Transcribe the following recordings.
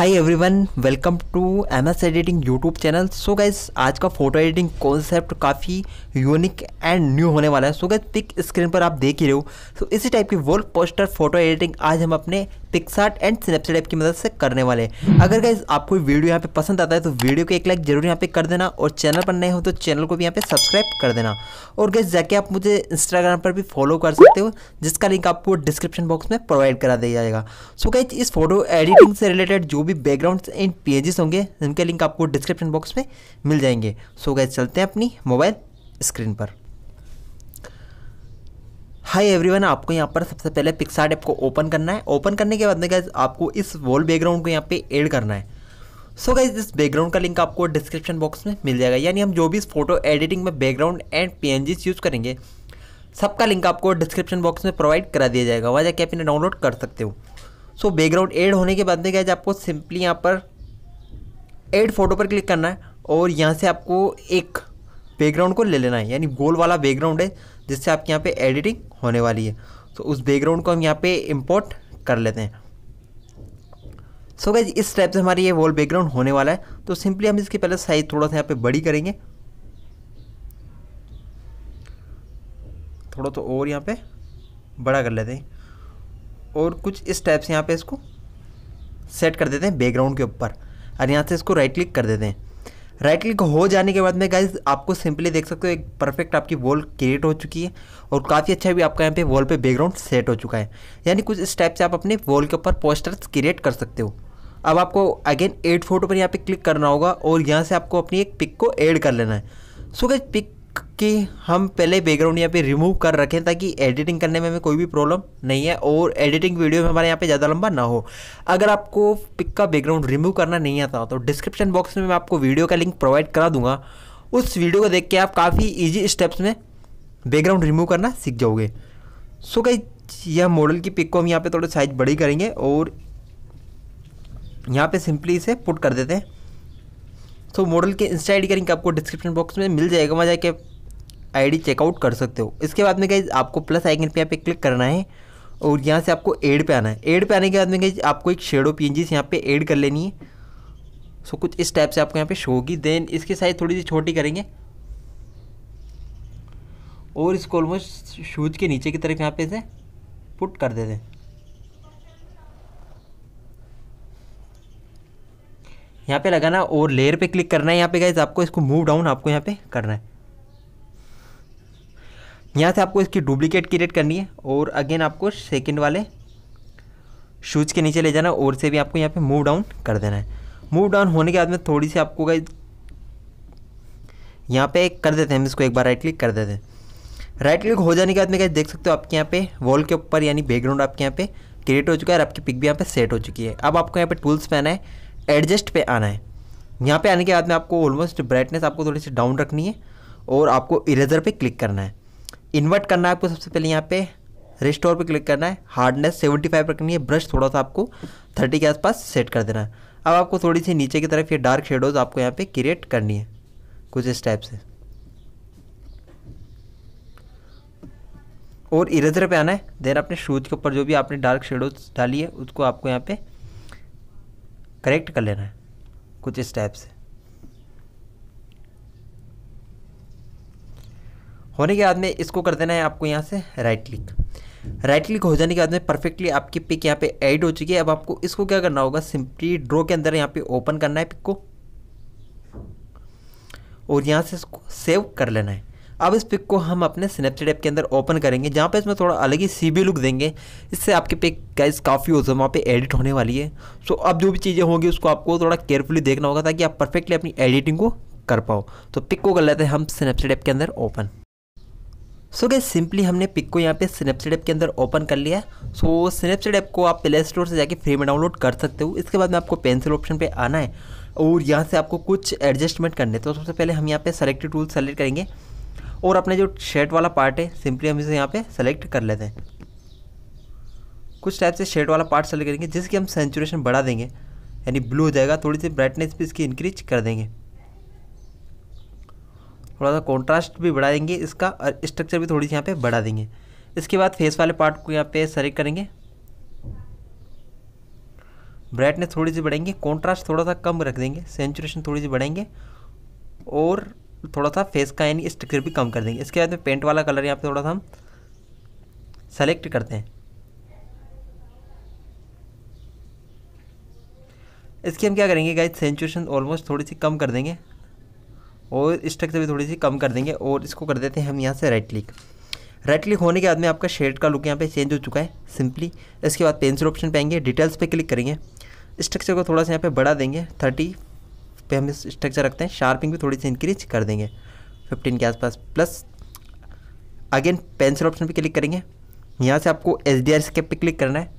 hi everyone welcome to M S editing YouTube channel so guys आज का photo editing concept काफ़ी unique and new होने वाला है सो गैस पिक स्क्रीन पर आप देख ही रहे हो सो so, इसी टाइप की वर्ल्ड पोस्टर फोटो एडिटिंग आज हम अपने पिक्सार्ट एंड स्नैपचैट ऐप की मदद से करने वाले हैं अगर गाइज आपको वीडियो यहाँ पे पसंद आता है तो वीडियो को एक लाइक जरूर यहाँ पे कर देना और चैनल पर नए हो तो चैनल को भी यहाँ पे सब्सक्राइब कर देना और गैस जाके आप मुझे इंस्टाग्राम पर भी फॉलो कर सकते हो जिसका लिंक आपको डिस्क्रिप्शन बॉक्स में प्रोवाइड करा दिया जाएगा सो so, गाइज इस फोटो एडिटिंग से रिलेटेड जो भी भी बैकग्राउंड एंड पेजेस होंगे जिनके लिंक आपको डिस्क्रिप्शन बॉक्स में मिल जाएंगे सो गए चलते हैं अपनी मोबाइल स्क्रीन पर हाय एवरीवन आपको यहाँ पर सबसे पहले पिक्सार्ट ऐप को ओपन करना है ओपन करने के बाद में गैस आपको इस वॉल बैकग्राउंड को यहाँ पे ऐड करना है सो गैस इस बैकग्राउंड का लिंक आपको डिस्क्रिप्शन बॉक्स में मिल जाएगा यानी हम जो भी फोटो एडिटिंग में बैकग्राउंड एंड पी यूज़ करेंगे सबका लिंक आपको डिस्क्रिप्शन बॉक्स में प्रोवाइड करा दिया जाएगा वह जाके आप इन्हें डाउनलोड कर सकते हो सो बैकग्राउंड एड होने के बाद में गैज आपको सिंपली यहाँ पर एड फ़ोटो पर क्लिक करना है और यहाँ से आपको एक बैकग्राउंड को ले लेना है यानी गोल वाला बैकग्राउंड है जिससे आपके यहाँ पे एडिटिंग होने वाली है तो उस बैकग्राउंड को हम यहाँ पे इंपोर्ट कर लेते हैं सो so गैज इस टाइप से हमारी ये वॉल बैकग्राउंड होने वाला है तो सिंपली हम इसके पहले साइज थोड़ा सा यहाँ पे बड़ी करेंगे थोड़ा तो और यहाँ पे बड़ा कर लेते हैं और कुछ इस टाइप से यहाँ पे इसको सेट कर देते हैं बैकग्राउंड के ऊपर और यहाँ से इसको राइट क्लिक कर देते हैं राइट क्लिक हो जाने के बाद में गाइज आपको सिंपली देख सकते हो एक परफेक्ट आपकी वॉल क्रिएट हो चुकी है और काफ़ी अच्छा भी आपका यहाँ पे वॉल पे बैकग्राउंड सेट हो चुका है यानी कुछ इस टाइप से आप अपने वॉल के ऊपर पोस्टर्स क्रिएट कर सकते हो अब आपको अगेन एड फोटो पर यहाँ पे क्लिक करना होगा और यहाँ से आपको अपनी एक पिक को ऐड कर लेना है सो गाइज गई पिक कि हम पहले बैकग्राउंड यहाँ पे रिमूव कर रखें ताकि एडिटिंग करने में हमें कोई भी प्रॉब्लम नहीं है और एडिटिंग वीडियो में हमारे यहाँ पे ज़्यादा लंबा ना हो अगर आपको पिक का बैकग्राउंड रिमूव करना नहीं आता तो डिस्क्रिप्शन बॉक्स में मैं आपको वीडियो का लिंक प्रोवाइड करा दूंगा उस वीडियो को देख के आप काफ़ी ईजी स्टेप्स में बैकग्राउंड रिमूव करना सीख जाओगे सो कई यह मॉडल की पिक को हम यहाँ पर थोड़ा साइज बड़ी करेंगे और यहाँ पर सिंपली इसे पुट कर देते हैं तो मॉडल के इंस्टा करेंगे का आपको डिस्क्रिप्शन बॉक्स में मिल जाएगा वहाँ जाके आईडी चेकआउट कर सकते हो इसके बाद में गई आपको प्लस आइकन पे यहाँ पे क्लिक करना है और यहाँ से आपको एड पे आना है एड पे आने के बाद में गई आपको एक शेडो पी यहाँ पर एड कर लेनी है सो कुछ इस टाइप से आपको यहाँ पे शो होगी देन इसकी साइज़ थोड़ी सी छोटी करेंगे और इसको ऑलमोस्ट शूज के नीचे की तरफ यहाँ पे इसे पुट कर देते हैं यहाँ पे लगाना और लेयर पे क्लिक करना है यहाँ पे गाइज आपको इसको मूव डाउन आपको यहाँ पे करना है यहाँ से आपको इसकी डुप्लीकेट क्रिएट करनी है और अगेन आपको सेकेंड वाले शूज़ के नीचे ले जाना और से भी आपको यहाँ पे मूव डाउन कर देना है मूव डाउन होने के बाद में थोड़ी सी आपको गाइज यहाँ पे कर देते हैं हम इसको एक बार राइट क्लिक कर देते हैं राइट क्लिक हो जाने के बाद में गाइज देख सकते हो आपके यहाँ पे वॉल के ऊपर यानी बैकग्राउंड आपके यहाँ पे क्रिएट हो चुका है और आपकी पिक भी यहाँ पे सेट हो चुकी है अब आपको यहाँ पे टूल्स पे आना है एडजस्ट पे आना है यहाँ पे आने के बाद में आपको ऑलमोस्ट ब्राइटनेस आपको थोड़ी सी डाउन रखनी है और आपको इरेजर पे क्लिक करना है इन्वर्ट करना है आपको सबसे पहले यहाँ पे रिस्टोर पे क्लिक करना है हार्डनेस सेवेंटी फाइव रखनी है ब्रश थोड़ा सा आपको थर्टी के आसपास सेट कर देना है अब आपको थोड़ी सी नीचे की तरफ ये डार्क शेडोज़ आपको यहाँ पे क्रिएट करनी है कुछ इस टाइप से और इरेजर पे आना है देन अपने शूज़ के ऊपर जो भी आपने डार्क शेडोज डाली है उसको आपको यहाँ पे करेक्ट कर लेना है कुछ इस टाइप से होने के बाद में इसको कर देना है आपको यहाँ से राइट क्लिक राइट क्लिक हो जाने के बाद में परफेक्टली आपकी पिक यहाँ पे ऐड हो चुकी है अब आपको इसको क्या करना होगा सिंपली ड्रॉ के अंदर यहाँ पे ओपन करना है पिक को और यहाँ से इसको सेव कर लेना है अब इस पिक को हम अपने स्नैपचैट ऐप के अंदर ओपन करेंगे जहाँ पे इसमें थोड़ा अलग ही सी लुक देंगे इससे आपकी पिक गाइस काफ़ी हो वहाँ पे एडिट होने वाली है सो अब जो भी चीज़ें होंगी उसको आपको थोड़ा केयरफुली देखना होगा ताकि आप परफेक्टली अपनी एडिटिंग को कर पाओ तो पिक को कर लेते हैं हम स्नैपचैट ऐप के अंदर ओपन सो गए सिंपली हमने पिक को यहाँ पे स्नैपचैट ऐप के अंदर ओपन कर लिया है सो स्नैपचैट ऐप को आप प्ले स्टोर से जाके फ्री में डाउनलोड कर सकते हो इसके बाद में आपको पेंसिल ऑप्शन पे आना है और यहाँ से आपको कुछ एडजस्टमेंट करने तो सबसे पहले हम यहाँ पे सेलेक्ट टूल सेलेक्ट करेंगे और अपने जो शर्ट वाला पार्ट है सिंपली हम इसे यहाँ पर सेलेक्ट कर लेते हैं कुछ टाइप से शेड वाला पार्ट सेलेक्ट करेंगे जिसकी हम सेंचुरेशन बढ़ा देंगे यानी ब्लू हो जाएगा थोड़ी सी ब्राइटनेस भी इसकी इंक्रीज कर देंगे थोड़ा सा कॉन्ट्रास्ट भी बढ़ा देंगे इसका स्ट्रक्चर भी थोड़ी सी यहाँ पे बढ़ा देंगे इसके बाद फेस वाले पार्ट को यहाँ पे सरेक्ट करेंगे ब्राइटनेस थोड़ी सी बढ़ेंगे कॉन्ट्रास्ट थोड़ा सा कम रख देंगे सेंचुरेशन थोड़ी सी बढ़ेंगे और थोड़ा सा फेस का यानी स्ट्रक्चर भी कम कर देंगे इसके बाद में पेंट वाला कलर यहाँ पे थोड़ा सा हम सेलेक्ट करते हैं इसकी हम क्या करेंगे गाइज सेंचुरेशन ऑलमोस्ट थोड़ी सी कम कर देंगे और स्ट्रक्चर भी थोड़ी सी कम कर देंगे और इसको कर देते हैं हम यहाँ से राइट क्लिक राइट क्लिक होने के बाद में आपका शेड का लुक यहाँ पे चेंज हो चुका है सिंपली इसके बाद पेंसिल ऑप्शन पे आएंगे डिटेल्स पे क्लिक करेंगे स्ट्रक्चर को थोड़ा सा यहाँ पे बढ़ा देंगे थर्टी पे हम स्ट्रक्चर रखते हैं शार्पिंग भी थोड़ी सी इंक्रीज कर देंगे फिफ्टीन के आसपास प्लस अगेन पेंसिल ऑप्शन पर क्लिक करेंगे यहाँ से आपको एच डी आर स्केप पर क्लिक करना है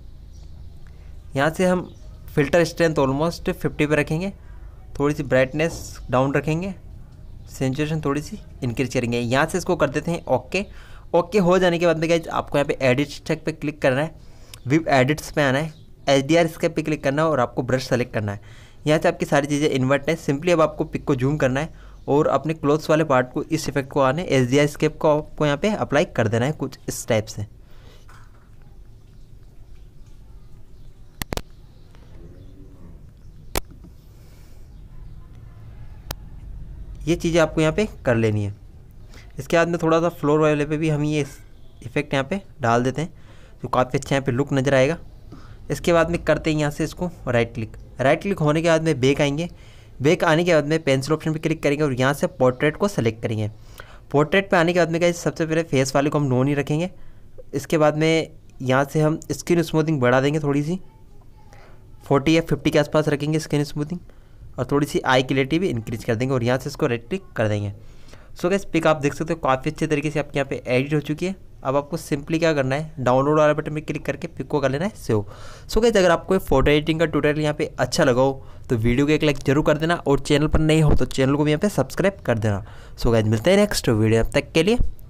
यहाँ से हम फिल्टर स्ट्रेंथ ऑलमोस्ट फिफ्टी पर रखेंगे थोड़ी सी ब्राइटनेस डाउन रखेंगे सेंचुरेशन थोड़ी सी इंक्रीज करेंगे यहाँ से इसको कर देते हैं ओके ओके हो जाने के बाद में गाइज आपको यहाँ पे एडिट स्टेक पे क्लिक करना है विव एडिट्स पे आना है एच डी आर स्केप पर क्लिक करना है और आपको ब्रश सेलेक्ट करना है यहाँ से आपकी सारी चीज़ें इन्वर्ट है सिंपली अब आपको पिक को जूम करना है और अपने क्लोथ्स वाले पार्ट को इस इफेक्ट को आने एच डी आर स्केप को आपको यहाँ पे अप्लाई कर देना है कुछ इस टाइप से ये चीज़ें आपको यहाँ पे कर लेनी है इसके बाद में थोड़ा सा फ्लोर वाले पे भी हम ये इफ़ेक्ट यहाँ पे डाल देते हैं जो काफ़ी अच्छा यहाँ पे लुक नज़र आएगा इसके बाद में करते हैं यहाँ से इसको राइट क्लिक राइट क्लिक होने के बाद में बेक आएंगे बेक आने के बाद में पेंसिल ऑप्शन पर क्लिक करेंगे और यहाँ से पोर्ट्रेट को सेलेक्ट करेंगे पोर्ट्रेट पर आने के बाद में क्या सबसे पहले फेस वाले को हम नो नहीं रखेंगे इसके बाद में यहाँ से हम स्किन स्मूथिंग बढ़ा देंगे थोड़ी सी फोर्टी या फिफ्टी के आसपास रखेंगे स्किन स्मूथिंग और थोड़ी सी आई क्लियरिटी भी इंक्रीज कर देंगे और यहाँ से इसको रेड क्लिक कर देंगे सो गैस पिक आप देख सकते हो काफ़ी अच्छे तरीके से आपके यहाँ पे एडिट हो चुकी है अब आपको सिंपली क्या करना है डाउनलोड वाले बटन में क्लिक करके पिक को कर लेना है सेव सो गैस अगर आपको फोटो एडिटिंग का ट्यूटोरियल यहाँ पे अच्छा लगा हो तो वीडियो को एक लाइक जरूर कर देना और चैनल पर नहीं हो तो चैनल को भी यहाँ पर सब्सक्राइब कर देना सो गैस मिलते हैं नेक्स्ट वीडियो अब तक के लिए